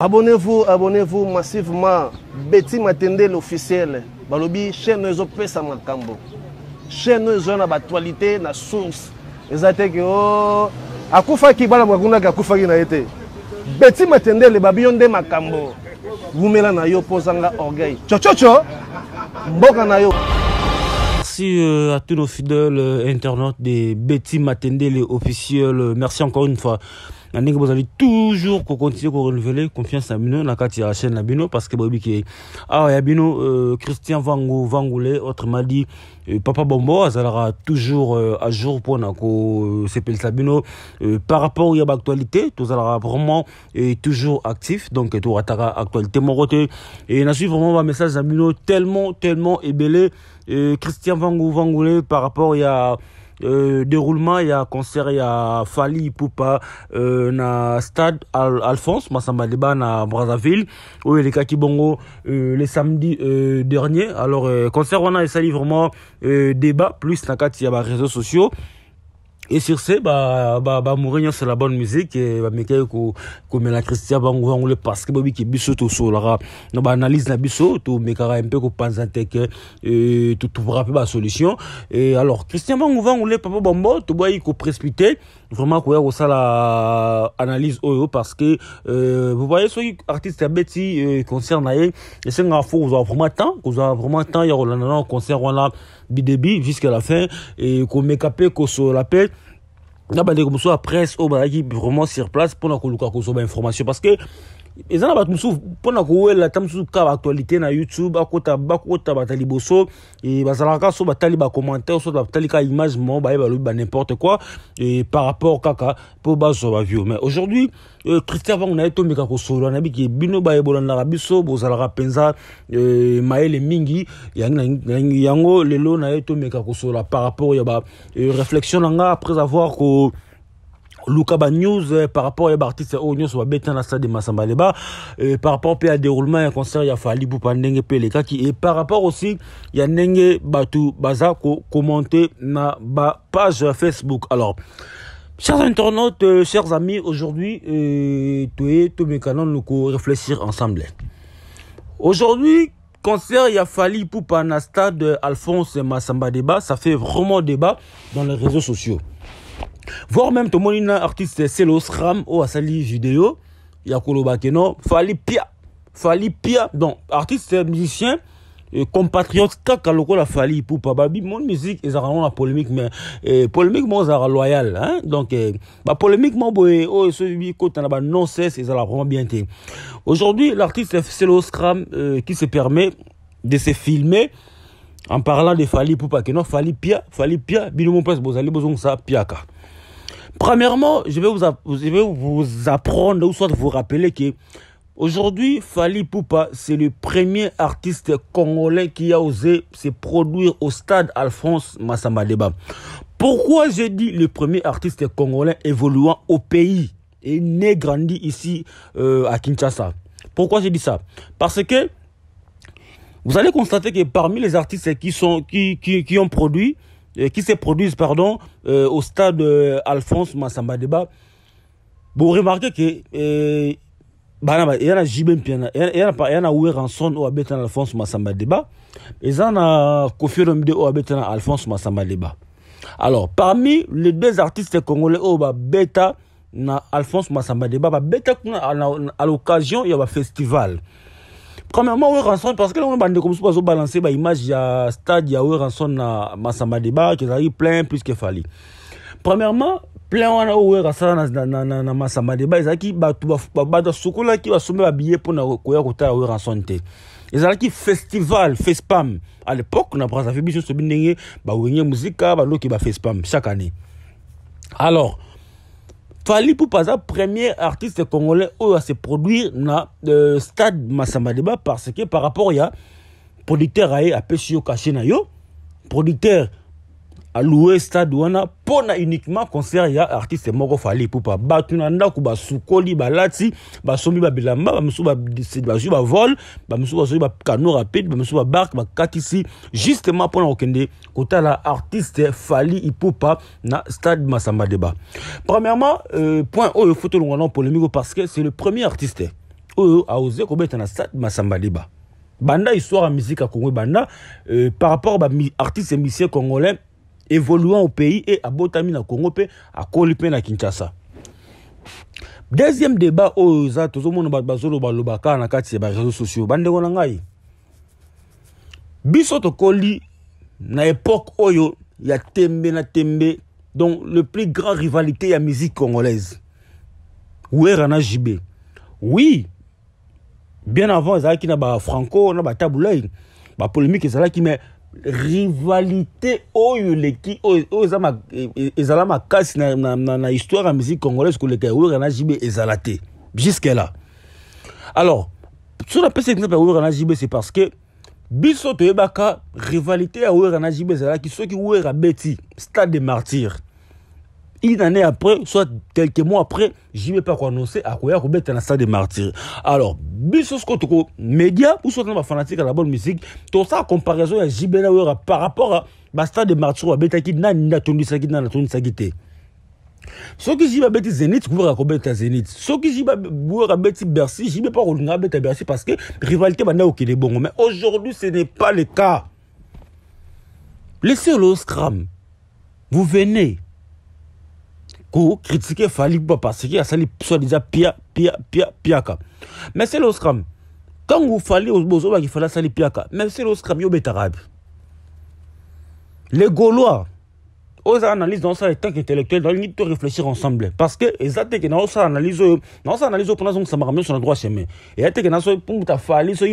Abonnez-vous, abonnez-vous massivement. Betty Matende l'officiel. Balobi chaîne ezo pesa makambo. Chaîne ezo na actualité na source. Ezate ke oh akufa ki bala mwakunda ka kufa na ete. Betty Matende le babionde makambo. Vumela na yo pozanga orgueil. Chochocho. Mboka na yo. merci euh, à tous nos fidèles euh, internautes des Betty Matendele officiels. Merci encore une fois ndenge bozali toujours kokontinue korenouvele confiance na bino na kati ya chaîne na bino parce que boyebi ke awa ya bino euh, christian Vangou, vangule autrement dit euh, papa bombo azalaka toujours euh, à jour pour mpona kosepelisa bino par rapport ya baactualité tozalaka vraiment toujours actif donc torataka actualité moko te nazwi vraiment bamessage na bino tellement tellement ebele christian Vangou, vangule par rapport ya euh, déroulement a concert à fali Poupa, euh, na stade Al alphonse masambaleba na brazzaville les les bongo euh, le samedi euh, dernier alors euh, concert y a vraiment euh, débat plus y a réseaux réseaux sociaux et sur ce bah bah bah Mourinho c'est la bonne musique et ba mekay ko ko la Christian on le parce que bobi ki tout to là no bah analyse na tout mais mekara un peu pense, un que euh tout trouvera pas solution et alors Christian bango le papa bombo to il qu'on précipiter vraiment ça la euh, analyse oh, parce que euh, voyez soki artiste abeti euh, concert c'est un vous avez vraiment temps avez vraiment temps y concert a jusqu'à la fin et qu'on se l'appelle là bas des comme soit presse là oh, bah, qui vraiment sur place qu'on qu'on oh, kozwa bah, information parce que eza na bato mosusu mpona kowela na youtube akota bata liboso e, bazalaka so batali commentaire so batali ka image baye balobi banimporte quoi e, par rapport kaka mais aujourd'hui e, christian vango na ye tomeka kosolola na bino bayebolanaka biso bozalaka mpenza mayele mingi yango lelo na ye tomeka kosolola par rapport ya réflexion après avoir luka News, euh, par rapport à ya Ou à beta babetana stade Massamba et euh, par rapport au déroulement un concert ya falibupa ndenge les elekaki Et par rapport aussi a nenge batu baza commenter na page facebook alors Chers internautes, euh, chers amis, aujourd'hui, euh, nous réfléchir ensemble. Aujourd'hui, concert il a fallu pour Panasta de Alphonse Massamba débat, ça fait vraiment débat dans les réseaux sociaux voire même tomoni na artiste selos ram oyo asali vidéo ya koloba ke no fali pia fali pia donc artiste musicien Et euh, compatriote, kaka lokola fali pupa babi mon musique ezalaka vraiment la polémique mais euh, polémique moko zara loyal hein? donc euh, bah, polémique bapolémique moko boye oh, oyo soki kota na non cesse la vraiment bien aujourd'hui l'artiste seloscram Kram, qui se permet de se filmer en parlant de Fali non Fali Pia, Fali Pia, allez besoin Bozali, ça, Piaka. Premièrement, je vais, vous, je vais vous apprendre ou soit vous rappeler que aujourd'hui, Fali Poupa, c'est le premier artiste congolais qui a osé se produire au stade Alphonse Massamadeba. Pourquoi j'ai dit le premier artiste congolais évoluant au pays et né grandi ici euh, à Kinshasa Pourquoi j'ai dit ça Parce que vous allez constater que parmi les artistes qui, sont, qui, qui, qui ont produit, euh, qui se produisent pardon, euh, au stade euh, Alphonse Massamba Deba, vous remarquez que euh, a bah, Jibem bah, il y il y a y a Oué y abeta na alphonse Massamba deba et na kofi il y abeta alphonse Massamba deba alors parmi les deux artistes congolais oyo oh, bah, Beta na alphonse Massamba deba Beta, kuna à l'occasion un festival premièrement oyo ranson parce que longo balancer bah bazobalanse y a stade ya oyo ranson na masamba debak ezalaki plein plus que fallait premièrement plein wana oyo kasala na, na, na, na masamba deba soumettre billet pour na babillet mpona koya kotala oyo ils te qui festival fespam à l'époque na brazzaville biso sobi ndenge bawenye muzika baloki bafespam chaque année alors pour Poupaza, premier artiste congolais à se produire na le euh, stade Massamadeba parce que par rapport il y a producteur à Pesio yo producteur aloué stade wana n'a uniquement concert ya artiste moko fali pupa batu na ndako basukoli balati basombi babilamba vol ba bavole bamosusu ba bakano rapide bark ba si justement okende kota kotala artiste fali ipupa na stade masamba deba premièrement euh, point oyo photo pour le polémique parce que c'est le premier artiste oyo osé kobeta na stade masamba deba banda histoire en musique à congo banda euh, par rapport et musicien congolais évoluant au pays et abotami na Congo pe akoli pe na Kinshasa deuxième débat oyo oh, eza tozomona bato bazolo, kaka na kati ya réseaux sociaux bande na ngai biso tokoli na époque oyo ya tembe na tembe donc le plus grand rivalité ya musique congolaise wera na JB? oui bien avant ezalaki na Franco na ba bataboulai bapolémique qui, mais rivalité oyo eleki oyo ezala makasi na, na, na, na histoire ya musique congolaise koleka ewira na jibe ezala te jusque là alors soki napesi exemple ya wera na jibe c'est parce que biso toyebaka rivalité ya wera na jibe ezalaki soki wera beti stade de martyre une année après, soit quelques mois après, j'y vais pas prononcer annoncer à quoi Robert est la salle de martyrs. Alors, ce que média, ou soit dans ma fanatique à la bonne musique, tout ça, en comparaison à Jibena par rapport à ma stade de martyr, à Betaki, nan, natondisaki, nan, natondisaki, te. soki jibe abeti zenit Ceux qui zenit soki vais bwer abeti bercy vais pas akolinga à bercy parce que rivalité banda les bongo mais aujourd'hui ce n'est pas le cas laissez le scram vous venez ko critiquer fali parce que déjà pia pia pia piaka mais c'est l'oscam quand vous aux bozo ba ki sali piaka mais c'est l'oscam yo betarab. les gaulois aux analyses dans ça, les intellectuels, dans l'unité de réfléchir ensemble. Parce que, exactement, que dans ça, analyse, dans ça, analyse, pendant que ça m'a ramené sur droit chemin. Et, que dans ça, pour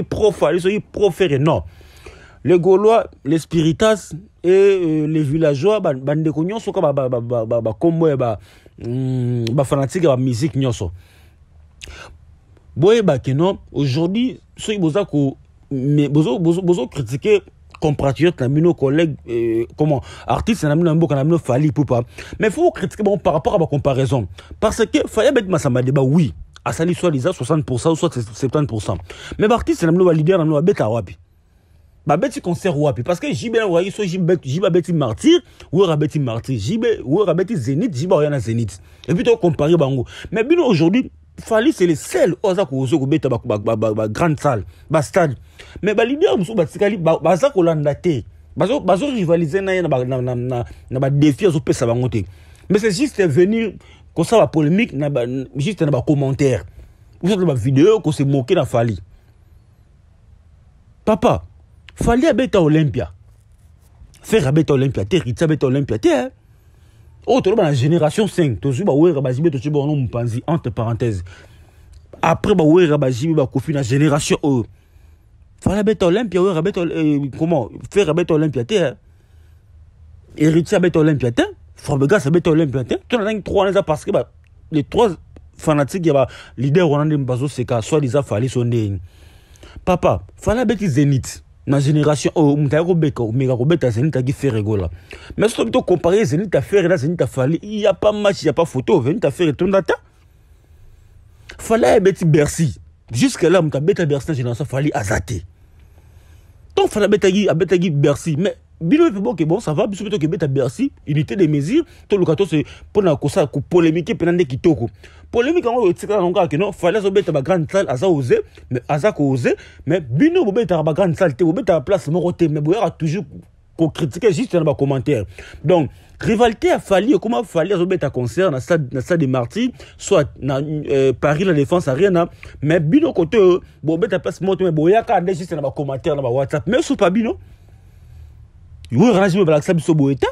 pro fali pro Non les Gaulois, les Spiritas et euh, les villageois, bah, bah, ndeko sont comme ba ba ba ba ba, ba kombo ba bah ba fanatique ba musique nyonso. Boye ba keno aujourd'hui, ceux boza que, mais bozo bozo bozo critiquer compatriotes na nos collègues euh, comment artistes na mino mboka na nos fali poupa. Mais faut critiquer bon par rapport à ma comparaison parce que fallait mettre masamba débat oui. à Asali soit lisa 60% soit 70%. Mais l'artiste, c'est le leader, c'est le bête à wapi babeti concert wapi parce que jibe na wayi so jibe jibe beti martyr ou rabeti martyr jibe ou rabeti zenith jibe oyana zenith et puis tu comparer bango mais bino aujourd'hui fali c'est le seul oza kozo kobeta ba, ba, ba, ba, ba grande salle ba stade mais balider ba batikali baza kolanda te rivaliser na ye na badefi pesa bango te mais c'est juste venir ça polémique na juste na bacommentaire vidéo bavideo c'est moqué na fali papa fali abeta olympia fer abeta olympia te riti abeta olympia te hein. oyo oh, toloba la génération 5 tozwi bawera bazwi be tozwi bawana m'panzi, entre parenthèses après bawera bazwi bah bakofi la génération oyo e. fali abeta olympia oyo abeta euh, comment fer abeta olympia hein. te héritier abeta olympia te fabregas abeta olympia te to nazangi 3 wana eza parce que bah, les trois 3 fanatike ya balider wana c'est bazoseka soit ils fali so ndeni papa fallait abeti zenit na génération oyo oh, moto aya kobeka omeka kobeta zenit aki fere ekola mais soki to compare zenit afere na il y a pas match ya pa foto zenit afere etonda ta fali petit bercy jusque là moto abeta bercy na génération fali aza te donc fali beta gi bercy mais bino mpe boke bon ça va biso mpe beta bercy unité de mesure toluka polémique mpona kosala kopolémike mpena nde kitoko polémike yango ka nango kaka keno fale azobeta grande salle aza oze aza oser mais bino bobetaka grande salle te bobetaka place moko te mais a toujours critiquer juste dans na commentaire donc rivalité ya fali ekóma fali beta concert na stade de martyr soit na euh, paris la défense arena mais bino côté oyo bobeta place moko te mais boyaka ka juste dans commentaire dans na WhatsApp mais pas bino yoyo wana nsima balakisa biso boye te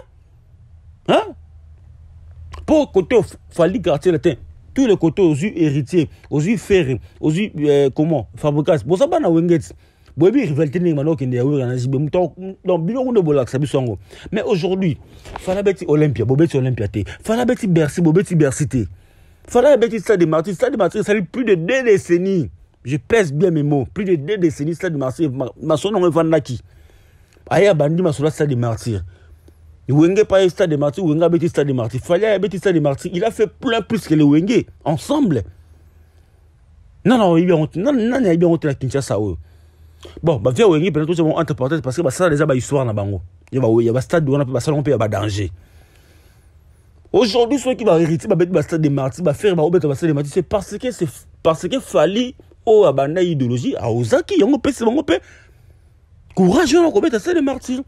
mpo côté fali le temps, tous les côtés ozwi héritier ozwi fere ozwi comment fabricas boza bana wenge ti boyebi rivalité ndenge bana okende ya wera na zibe donc bino kunde bolakisa biso yango mais aujourd'hui fana beti olympia bobeti olympia te fana beti bercy bobeti bercy te fana ebeti stade de martyr stade de martyr esali plus de deux décennies je pèse bien mes mots plus de deux décennies stade de ma son nom evandaki Vanlaki aye abandi masolo stade de martyr Wenge pas stade de martyr Wenge abeti stade de martyr Fallait abeti stade de martyr il a fait plein plus que le Wenge ensemble non non il bien non non il bien honte la Kinshasa ou bon bah via Wenge peut-être c'est bon entre parenthèses parce que bah ça déjà bah histoire na bango il y a il y a stade on a bah ça on peut il y a danger Aujourd'hui, ceux qui va hériter, bah, bah, stade de martyrs, bah, faire, bah, bah, stade de martyrs, c'est parce que c'est, parce que fallait, au oh, abanda idéologie, à Ozaki, yango, pe, c'est bon, pe, Courage, Courageux, on à ça de martyr.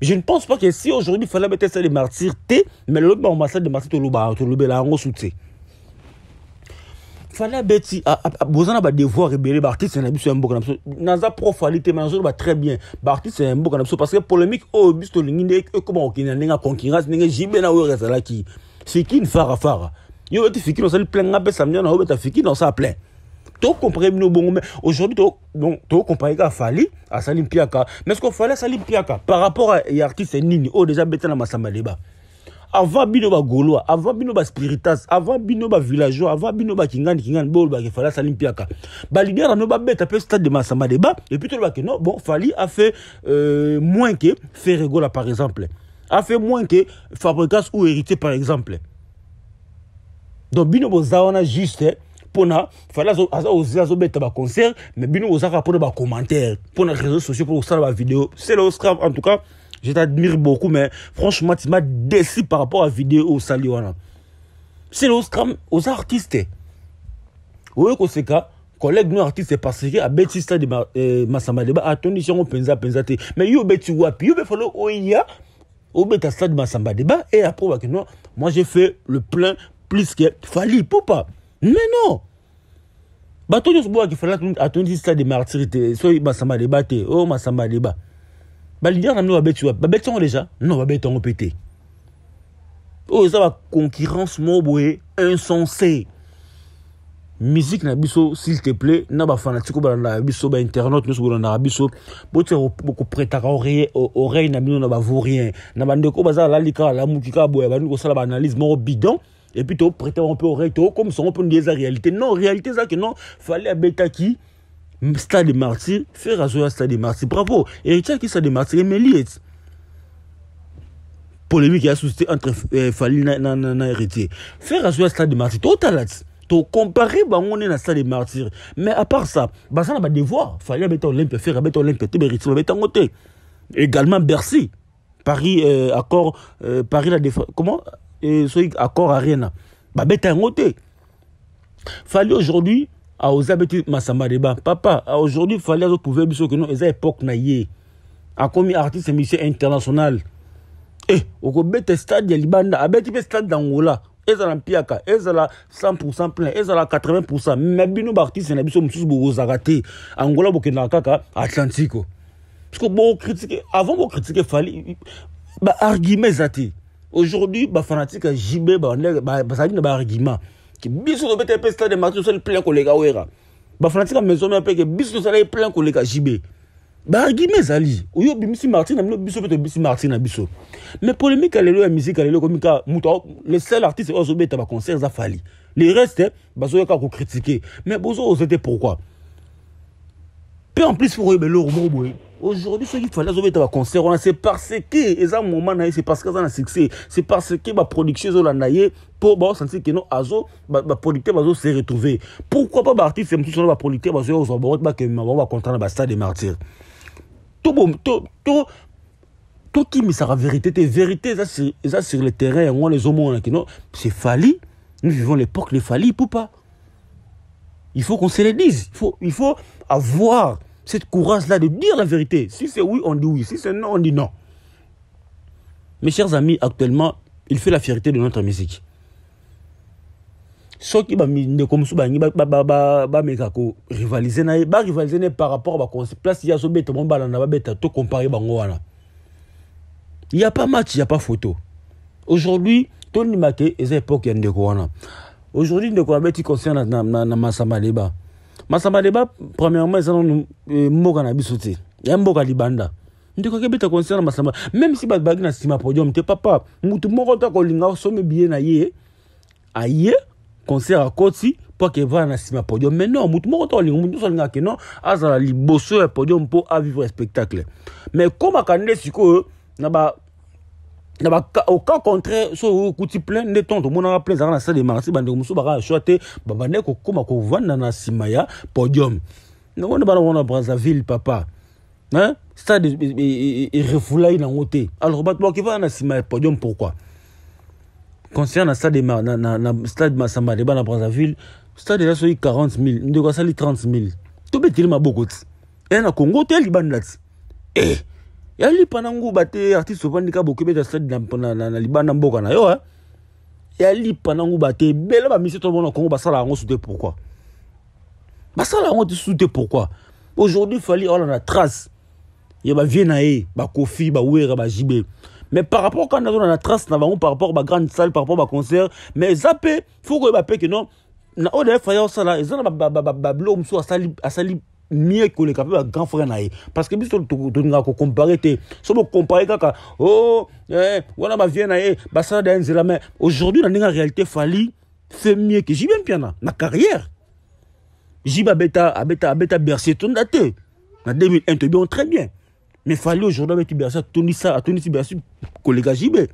Je ne pense pas que si aujourd'hui il fallait mettre ça de martyr, T, mais l'autre bon massacre de martyr, tout le là, on soutient. Fallait bêti, besoin de devoir révéler Bartis, c'est un bouc, c'est un bouc, profanité, mais aujourd'hui t'es va très bien. Bartis, c'est un bouc, parce que polémique, oh, bis, t'es l'ingé, comment on kina, n'a concurrence, n'a jibé, n'a oué, reste là qui. C'est qui ne phare à Yo, t'es fiki, on le plein, n'a pas samedi, on a oué, t'as fiki, on s'en plein to nos bons mais aujourd'hui donc donc to compare à fali Salim mpiaka mais ce qu'on fallait Salim Piaka par rapport à artiste nini oh déjà beta na le bas avant bino gaulois avant bino Spiritas avant bino villageois avant bino il fallait bo olobaka efali asali mpiaka balidiere ano babeta mpe stade de masamba puis epui que non bon fali a fait euh, moins que ferregola par exemple a fait moins que fabricas ou héritier par exemple donc bino Zawana juste hein mpona fale aza ozela azobeta concert mais bino ozaka mpona pour mpona réseaux sociaux pour mpo vidéo c'est le l'Oscar, en tout cas je t'admire beaucoup mais franchement tu m'as déçu par rapport à vidéo C'est le wana aux artistes oza artiste oyo koseka collègue nous artiste parce que abeti de ma, euh, massamba masamba deba atondi on mpenza de te mais yo obeti wapi yo befale oya obeta stade massamba deba et après moi j'ai fait le plein plus que fali pas mais non bato se bo bakifala atondi de martirité soki Massamba leba te o masamba leba balidere na mino babeti déjà non va yango mpe Oh, oh ça va concurrence insensé musique na s'il te plaît na bafanatike Nabiso, biso bainternet ils biso oreille na rien. na de na bandeko la baza la moukika, lamuki kaka boye et puis tu prêter un peu oreille tu comme ça on peut nous dire la réalité non réalité ça que non fallait à Betaki, stade de martyr faire à le stade de martyr bravo et tu qui stade de martyr mais lié polémique a suscité entre Fali na héritier faire à le stade de martyr total to comparer bango na stade de Martyrs. mais à part ça bazana ba devoir fallait beta olympe faire beta olympe un héritier en ngote également Bercy Paris euh, accord euh, Paris la défense comment soki accord rien. babeta yango te fallait aujourd'hui à abeti masamba papa aujourd'hui fallait fali azoprouve biso nous à époque na A akomi artiste musicien international eh au okobeta stade de libanda abeti mpe stade d'angola ezala mpiaka la 100 plein la 80 me bino baartiste na biso mosusu bokozaka te angola bokendaka kaka atlantique bon critiquer, avant bokritike fali fallait eza aujourd'hui bafanatike qui bazali de mettre un peu tobeta mpe stade marti tosali plein koleka wera bafanatike fanatique maison mia mpe ke biso est plein koleka JB baargume ezali oyo obimisi martir na bino biso bah, mpe tobimisi Martin na hein, biso mais polémike ya lelo ya musike ya lelo ekomi ka moto le seul artiste oyo azobeta baconcert eza fali le reste hein, bazoyoka critiquer, mais besoin oza te pourquoi Puis en plus pour oyeba eloko moko boye aujourd'hui ce qu'il qu'il fali azobeta baconcert concert. c'est parce que, eza moma na c'est parce que ça a succès c'est parce que production ke baproduction pour bon bah, sentir que keno azo baproducteur azo bah, s'est retrouver pourquoi pas partir baartiste bah, va wana baproducteur aux kozwa bango bakemema va bacontra Tout bastade de martyre la vérité tes ça vérité ça sur le terrain yango là qui non c'est fali nous vivons l'époque les fali pas il faut qu'on se le dise il faut, il faut avoir cette courage-là de dire la vérité. Si c'est oui, on dit oui. Si c'est non, on dit non. Mes chers amis, actuellement, il fait la fierté de notre musique. soki ba ba bameka korivalize na ye rivaliser na par rapport à bakonse place ye azobeta mo balanda babeta to compare bango y a pas match il a pas photo aujourd'hui tout le monde époke ya ndeko aujourd'hui ndeko abeti concert na, na, na, na masamba masamba débat premièrement ils ont eh, mboka na ya mboka libanda ndeko masamba même si bato podium te papa mutu moko to bien na ye aye concert que na podium mais non mutu moko ta mutu non azala li ya podium spectacle mais koma siko na ba au cas contraire so okuti plein nde tonto omonaka plein ezalaka na sale de marti bandeko mosusu bakaka choix te babandaki kokóma kovanda na nsima ya podium nango nde bana wana brazzaville papa stade erefulai nango te alors bato bakivanda na nsima ya podium pourquoi concernant le stade stade masamba deba na brazzaville stade eza soki 40 000 ndeko asali 30 000 tobeteli maboko ti eza na congo te libanda ti eh yalipa lipa na te artiste ofandi ka bokobeta stade na, na, na libanda mboka na yo eh? ya lipa na te ebele bamisi to mona kongo basala yango su te pourkui basala yango te su pourquoi pourkui aujourd'hui fali aolanda trace ya bavie na ye bakofi bawera bajibe mais par rapport quand on a la trace na bango par rapport ba grande salle par rapport ba concert mais zappé mpe faut koyeba mpe ke non na odf ya osala eza na sali mosusu asali mieux que mpe bagrand frère na parce que biso tolingaka kocompare te so bocompare kaka oh wana bavie na ye basala da ye nzela mai aujourd'hui dans la réalité fali fait mieux j'ai bien piano ma carrière jibe bêta abeta abeta bercé tonda te na 2001 toyebi très bien mais fali aujourd'hui ça abeti bercier atondisa atondisi bêta koleka jibe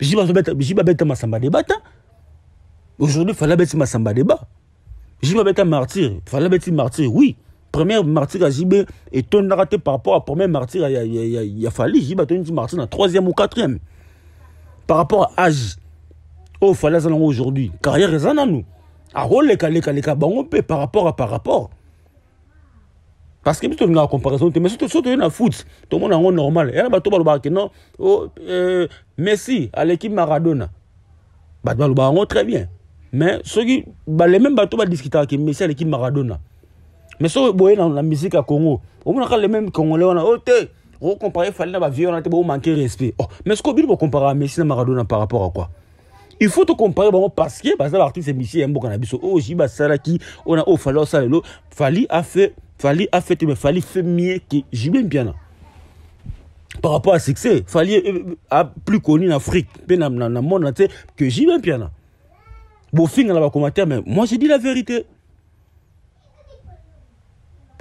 jibe abeta masamba débat aujourd'hui ma abeti masamba débat jibe bêta martyr fallait bêta martyr oui premier martyr que est un narraté par rapport à premier martyr il y a fallu j'ai battu un martyr dans troisième ou quatrième par rapport à âge oh fallait ça aujourd'hui carrière en nous A rôle calé calé on peut par rapport à par rapport parce que plutôt une comparaison mais surtout surtout dans foot tout le monde en normal et là bah tout non oh, euh, Messi à l'équipe Maradona bah, tu tout le très bien mais ceux qui bah, les mêmes bateaux discuter avec Messi à l'équipe Maradona mais soki boye dans la musique à congo omonaka le même congolais wana o oh, te okompare falli na bavieux wana te bomanke respect oh, mais soki obino à messi na maradona par rapport à quoi il faut te comparer bon parce que baza l'artiste misie ya mboka na biso oyo oh, oyi basalaki oyo na oyo oh, fali asala falli a fait falli a fait mais falli fait mieux que bien. Là. par rapport à succès falli euh, euh, a plus connu en afrique mpe na monde na te que fin mpiana bofingana commentaire mais moi je dis la vérité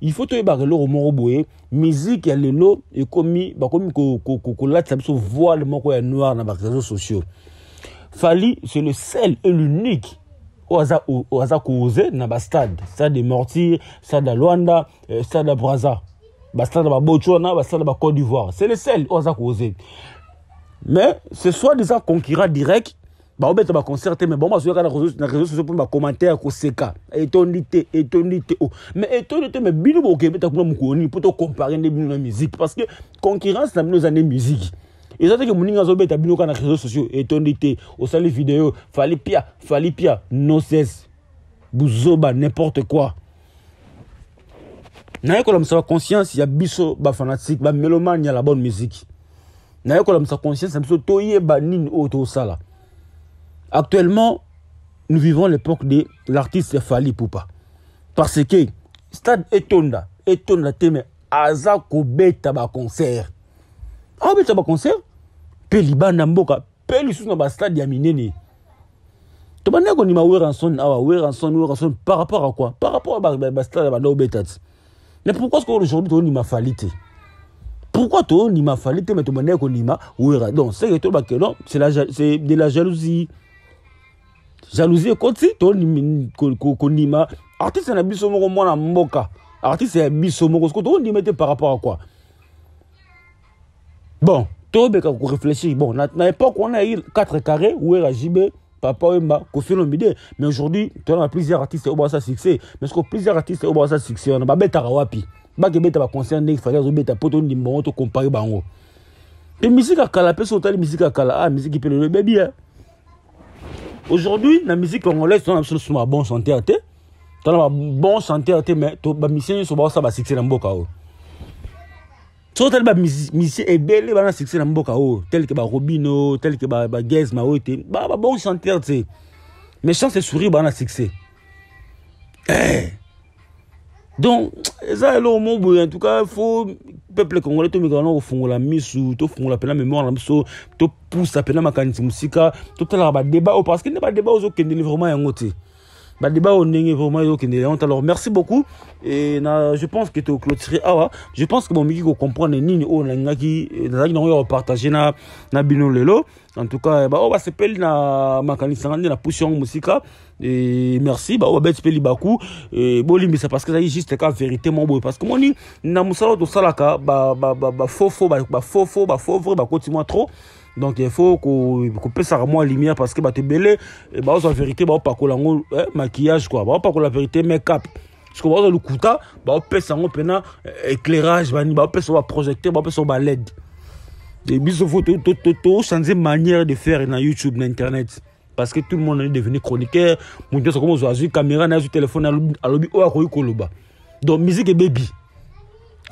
il faut ifo toyeba eloko moko boye musique ya lelo ekomi bakomi kolatisa se voile le ya noir na réseaux sociaux fali c'est le sel et l'unique au aza causé, na ça stade mortir stade ça lwanda stade ya braza bastade ya babotswana bastade de Côte d'ivoire c'est le sel au aza causé. mais ce soit des concurrent direct baobeta baconcert mais bon bango bazoya kaka na réseaux sociaux ma commentaire ya koseka etondi te etondi oh. mais o mais etondi te me bino bokebeta kuna mokolo pour te comparer les bino la musique parce que concurrence musique bino eza nde que mon teke moninga azobeta bino kaka na réseaux sociaux étonnité au salut vidéo fallait pia fallait pia no cesse n'importe quoi naye kolamisa baconscience ya biso bafanatike y a la bonne musique naye kolamisa conscience na biso toyeba nini oyo tosala Actuellement, nous vivons l'époque de l'artiste Fali Poupa. Parce que stade Etonda, Etonda teme aza kobeta ba concert. Abeta ah, ba concert namboka pe libanda mboka pe lisusu na ba stade ya minene. tobandaki ah weranson awa weranson weranson par rapport à quoi par rapport à ba banda obeta ti mais pourquoi ceque aujourd'hui tondima ma falité? pourquoi tondima ma falité, mais tobandaki kondima wera donc seke tolobake non c'est de la jalousie jalousie ekoti tokondima artiste na biso moko mwana mboka artiste ya biso moko soko tokondima ete par rapport à quoi bon tobeka korefléchir bon na, na époque wana eu 4 carré wera jibe papa oyemba kofilomi de mais aujourd'hui tu ba plusieurs artiste oyo ça succès mais soko plusieurs artiste oyo bazasa succès wana babetaka wapi bakebeta baconcert ndenge fali azobeta mpo tondimba ngo tokompare bango mpe misika kala mpe so otali misika kala ah misiki mpe lelo ebebi Aujourd'hui, la musique congolaise, on a absolument bon santé à terre. On santé mais la musique, on ça un succès dans le monde. soki otali et on a succès dans mboka tel ke Robino, tel que bagaz bonne santé. chanteur bonne mais chance succès eh! donc ça, eloko mon boye en tout cas faut, peuple congolais tomekaka la kofungola misu tofungola la mémoire na biso topusa mpena makanisi mosika à parce que aux badeba ozokende en te on vraiment alors merci beaucoup et na je pense que tu awa ah, je pense que bomiki kocomprendre nini qui nalingaki nazalaki nango na, na bino lelo en tout cas eh bah, oh, bah, na parce que est juste vérité mon beau parce que moni na trop donc il faut à moi lumière parce que bato ebele la vérité pas baopakola yango eh, maquillage quoi bah, pas la vérité make up parceke bah on passe yango mpena éclairage bani baopesa baprojecteur baopesa tout biso tout changer manière de faire na youtube na internet parce que tout le monde est devenu chroniqueur moto nyonso akomi ozwa azwi caméra na azwi telefone alobi oyo akoki koloba donc musique baby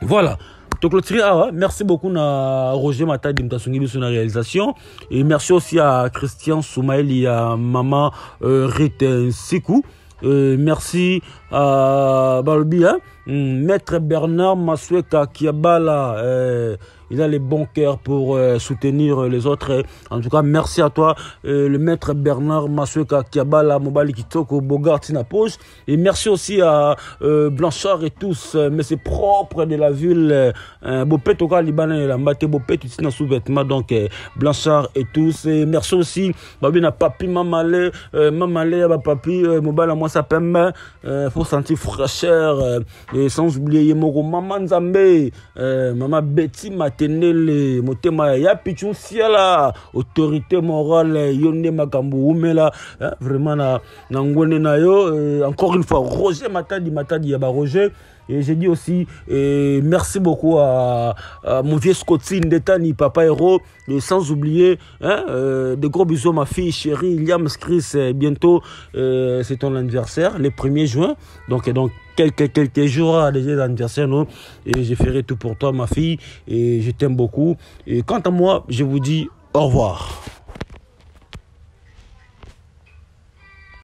voilà toclôturer awa ah, merci beaucoup à roger Matadim moto de biso réalisation et merci aussi à christian soumaeli et à maman euh, rite nsiku euh, merci à euh, Balbi, hein? Hmm, maître Bernard Masueka Kiabala, euh, il a les bons cœurs pour euh, soutenir les autres. Hein. En tout cas, merci à toi, le maître Bernard Masueka Kiabala, Mobali Kitoko, Bogart, poste. Et merci aussi à Blanchard et tous, mais c'est propre de la ville. Hein. Bopetoka Libanais, la Mate Bopetu, dans sous-vêtements. Donc, Blanchard et tous. Et merci aussi, Babina Papi Mamale, Mamale, Papi, Mobala, moi, ça faut sentir fraîcheur euh, et sans oublier mon maman zambé euh, mama betty motema ya yapi siala autorité morale yonne ma makambo oumela hein, vraiment na, na nayo euh, encore une fois roger matadi matadi ya roger et j'ai dit aussi merci beaucoup à, mon vieux Scotty, Ndetani, Papa Hero, sans oublier hein, euh, de gros bisous ma fille chérie, Liam Scris, euh, Bientôt, euh, c'est ton anniversaire, le 1er juin. Donc, et donc quelques, quelques jours ah, à l'anniversaire, non Et je ferai tout pour toi, ma fille. Et je t'aime beaucoup. Et quant à moi, je vous dis au revoir.